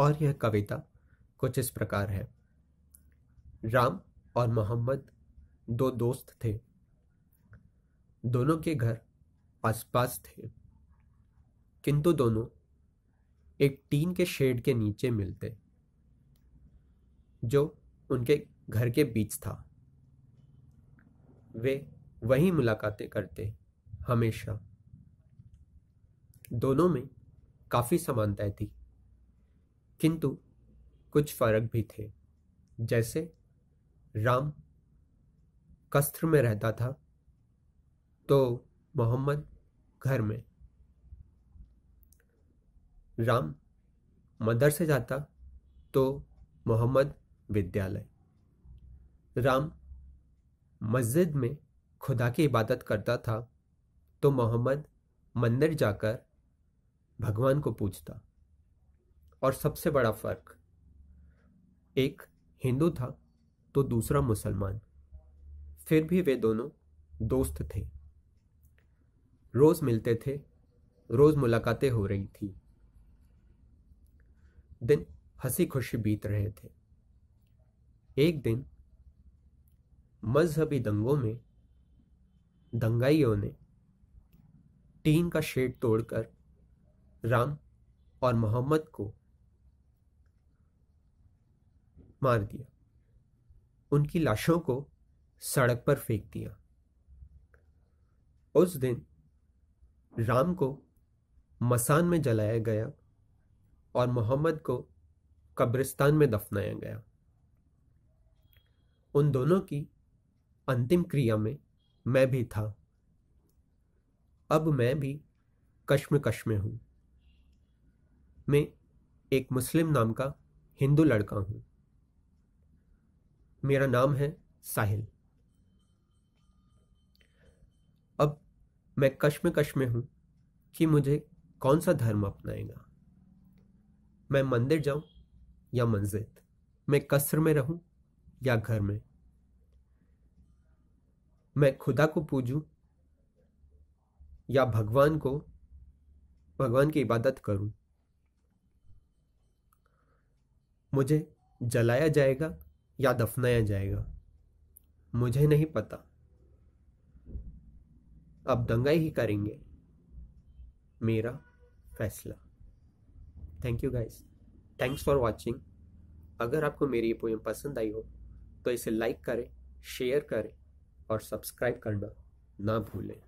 और यह कविता कुछ इस प्रकार है राम और मोहम्मद दो दोस्त थे दोनों के घर आसपास थे किंतु दोनों एक टीन के शेड के नीचे मिलते जो उनके घर के बीच था वे वही मुलाकातें करते हमेशा दोनों में काफ़ी समानताएं थी किंतु कुछ फर्क भी थे जैसे राम कस्त्र में रहता था तो मोहम्मद घर में राम मदर से जाता तो मोहम्मद विद्यालय राम मस्जिद में खुदा की इबादत करता था तो मोहम्मद मंदिर जाकर भगवान को पूछता और सबसे बड़ा फर्क एक हिंदू था तो दूसरा मुसलमान फिर भी वे दोनों दोस्त थे रोज मिलते थे रोज मुलाकातें हो रही थी दिन हंसी खुशी बीत रहे थे एक दिन मजहबी दंगों में दंगाइयों ने टीन का शेड तोड़कर राम और मोहम्मद को मार दिया उनकी लाशों को सड़क पर फेंक दिया उस दिन राम को मसान में जलाया गया और मोहम्मद को कब्रिस्तान में दफनाया गया उन दोनों की अंतिम क्रिया में मैं भी था अब मैं भी कश्म में हूं मैं एक मुस्लिम नाम का हिंदू लड़का हूँ मेरा नाम है साहिल अब मैं कश्मकश में हूं कि मुझे कौन सा धर्म अपनाएगा मैं मंदिर जाऊं या मस्जिद मैं कसर में रहूं या घर में मैं खुदा को पूजूं या भगवान को भगवान की इबादत करूं मुझे जलाया जाएगा या दफनाया जाएगा मुझे नहीं पता अब दंगा ही करेंगे मेरा फैसला thank you guys thanks for watching अगर आपको मेरी ये पोएम पसंद आई हो तो इसे लाइक करें शेयर करें और सब्सक्राइब करना ना भूलें